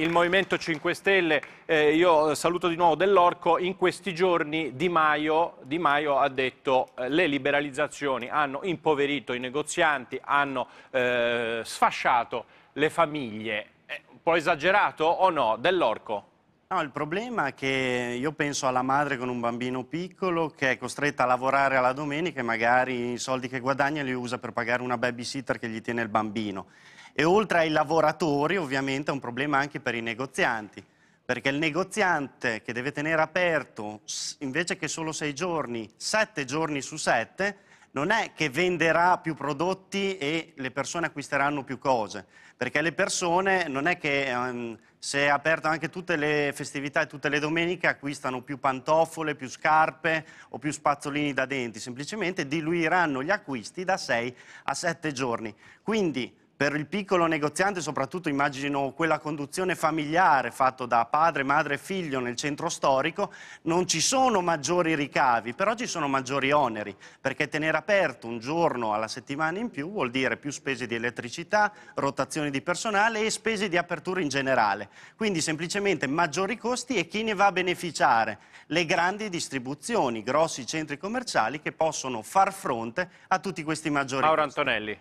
Il Movimento 5 Stelle, eh, io saluto di nuovo Dell'Orco, in questi giorni Di Maio, di Maio ha detto che eh, le liberalizzazioni hanno impoverito i negozianti, hanno eh, sfasciato le famiglie. Eh, un po' esagerato o no? Dell'Orco? No, il problema è che io penso alla madre con un bambino piccolo che è costretta a lavorare alla domenica e magari i soldi che guadagna li usa per pagare una babysitter che gli tiene il bambino. E oltre ai lavoratori ovviamente è un problema anche per i negozianti, perché il negoziante che deve tenere aperto invece che solo sei giorni, sette giorni su sette, non è che venderà più prodotti e le persone acquisteranno più cose, perché le persone non è che um, se è aperto anche tutte le festività e tutte le domeniche acquistano più pantofole, più scarpe o più spazzolini da denti, semplicemente diluiranno gli acquisti da 6 a 7 giorni. Quindi per il piccolo negoziante soprattutto immagino quella conduzione familiare fatta da padre, madre e figlio nel centro storico, non ci sono maggiori ricavi, però ci sono maggiori oneri, perché tenere aperto un giorno alla settimana in più vuol dire più spese di elettricità, rotazioni di personale e spese di apertura in generale. Quindi semplicemente maggiori costi e chi ne va a beneficiare? Le grandi distribuzioni, grossi centri commerciali che possono far fronte a tutti questi maggiori Mauro costi. Antonelli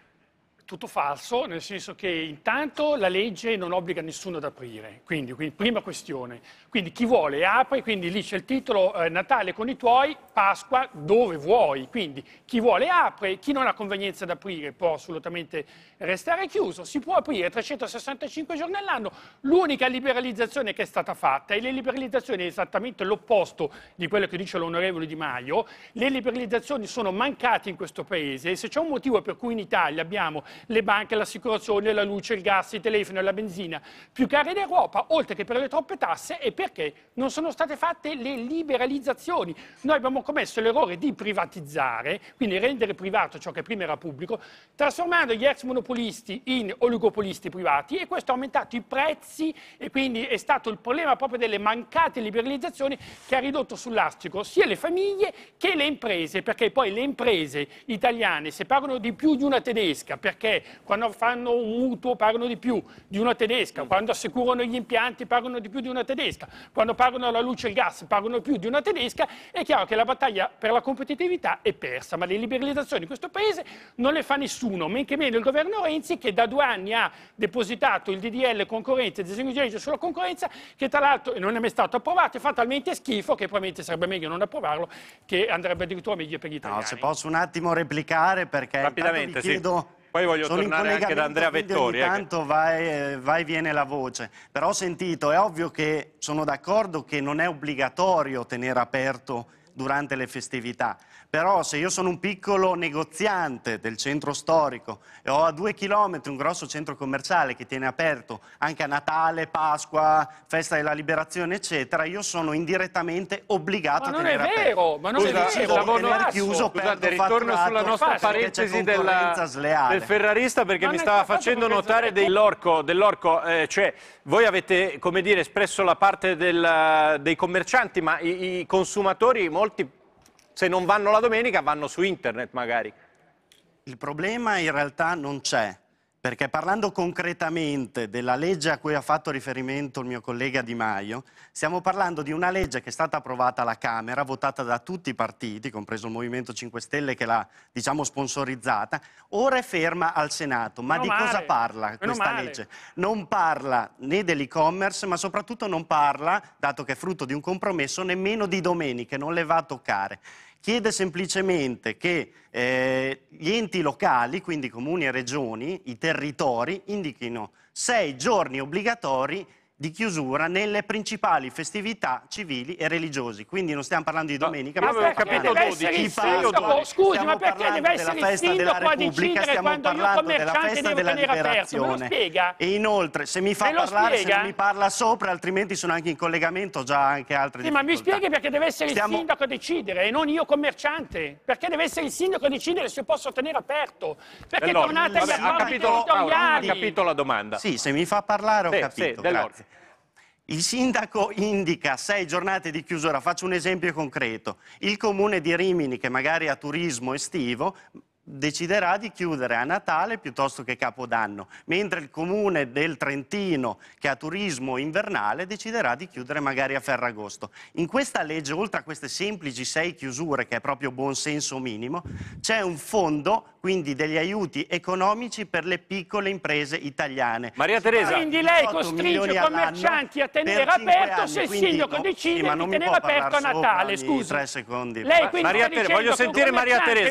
tutto falso, nel senso che intanto la legge non obbliga nessuno ad aprire, quindi, quindi prima questione. Quindi chi vuole apre, quindi lì c'è il titolo eh, Natale con i tuoi, Pasqua dove vuoi, quindi chi vuole apre, chi non ha convenienza ad aprire può assolutamente restare chiuso, si può aprire 365 giorni all'anno, l'unica liberalizzazione che è stata fatta, e le liberalizzazioni è esattamente l'opposto di quello che dice l'onorevole Di Maio, le liberalizzazioni sono mancate in questo Paese e se c'è un motivo per cui in Italia abbiamo le banche, l'assicurazione, la luce, il gas, il telefono e la benzina, più care d'Europa, oltre che per le troppe tasse e perché non sono state fatte le liberalizzazioni. Noi abbiamo commesso l'errore di privatizzare, quindi rendere privato ciò che prima era pubblico, trasformando gli ex monopolisti in oligopolisti privati e questo ha aumentato i prezzi e quindi è stato il problema proprio delle mancate liberalizzazioni che ha ridotto sull'astico sia le famiglie che le imprese, perché poi le imprese italiane se pagano di più di una tedesca perché perché quando fanno un mutuo pagano di più di una tedesca, quando assicurano gli impianti pagano di più di una tedesca, quando pagano la luce e il gas pagano più di una tedesca, è chiaro che la battaglia per la competitività è persa, ma le liberalizzazioni in questo Paese non le fa nessuno, men che meno il governo Renzi che da due anni ha depositato il DDL concorrenza, il disegno di legge sulla concorrenza, che tra l'altro non è mai stato approvato e fa talmente schifo che probabilmente sarebbe meglio non approvarlo, che andrebbe addirittura meglio per gli italiani. No, se posso un attimo replicare perché vi chiedo... Sì poi voglio Sono tornare anche da Andrea Vettori. Ogni eh, tanto eh, vai, vai viene la voce. Però ho sentito, è ovvio che sono d'accordo che non è obbligatorio tenere aperto durante le festività. Però se io sono un piccolo negoziante del centro storico e ho a due chilometri un grosso centro commerciale che tiene aperto anche a Natale, Pasqua, Festa della Liberazione, eccetera, io sono indirettamente obbligato a tenere aperto. Ma non è vero, ma non Scusa, è vero, lavoro chiuso Scusate, ritorno sulla nostra parentesi della, sleale. del ferrarista perché non mi stava facendo notare dell'orco, dell'orco eh, cioè voi avete, come dire, espresso la parte del, dei commercianti, ma i, i consumatori molti se non vanno la domenica vanno su internet magari. Il problema in realtà non c'è, perché parlando concretamente della legge a cui ha fatto riferimento il mio collega Di Maio, stiamo parlando di una legge che è stata approvata alla Camera, votata da tutti i partiti, compreso il Movimento 5 Stelle che l'ha diciamo, sponsorizzata, ora è ferma al Senato. Ma Meno di male. cosa parla questa Meno legge? Non parla né dell'e-commerce, ma soprattutto non parla, dato che è frutto di un compromesso, nemmeno di domeniche, non le va a toccare chiede semplicemente che eh, gli enti locali, quindi comuni e regioni, i territori, indichino sei giorni obbligatori di chiusura nelle principali festività civili e religiosi. Quindi non stiamo parlando di domenica, ma, ma perché capito deve essere il sindaco? Scusi, ma perché deve essere il sindaco a decidere quando io commerciante devo tenere aperto? Me lo spiega? E inoltre, se mi fa parlare, se non mi parla sopra, altrimenti sono anche in collegamento, già anche altri. sì, ma mi spieghi perché deve essere stiamo... il sindaco a decidere e non io commerciante? Perché deve essere il sindaco a decidere se posso tenere aperto? Perché allora, tornate agli accordi Ha capito la domanda. Sì, se mi fa parlare ho capito, grazie. Il sindaco indica sei giornate di chiusura, faccio un esempio concreto. Il comune di Rimini, che magari ha turismo estivo, deciderà di chiudere a Natale piuttosto che Capodanno, mentre il comune del Trentino, che ha turismo invernale, deciderà di chiudere magari a Ferragosto. In questa legge, oltre a queste semplici sei chiusure, che è proprio buonsenso minimo, c'è un fondo, quindi degli aiuti economici per le piccole imprese italiane. Maria Teresa, quindi lei costringe i commercianti a tenere aperto anni, se il sindaco no, decide sì, di tenere aperto a Natale, scusi. Tre secondi. Lei, quindi, Maria Teresa, voglio sentire Maria Teresa.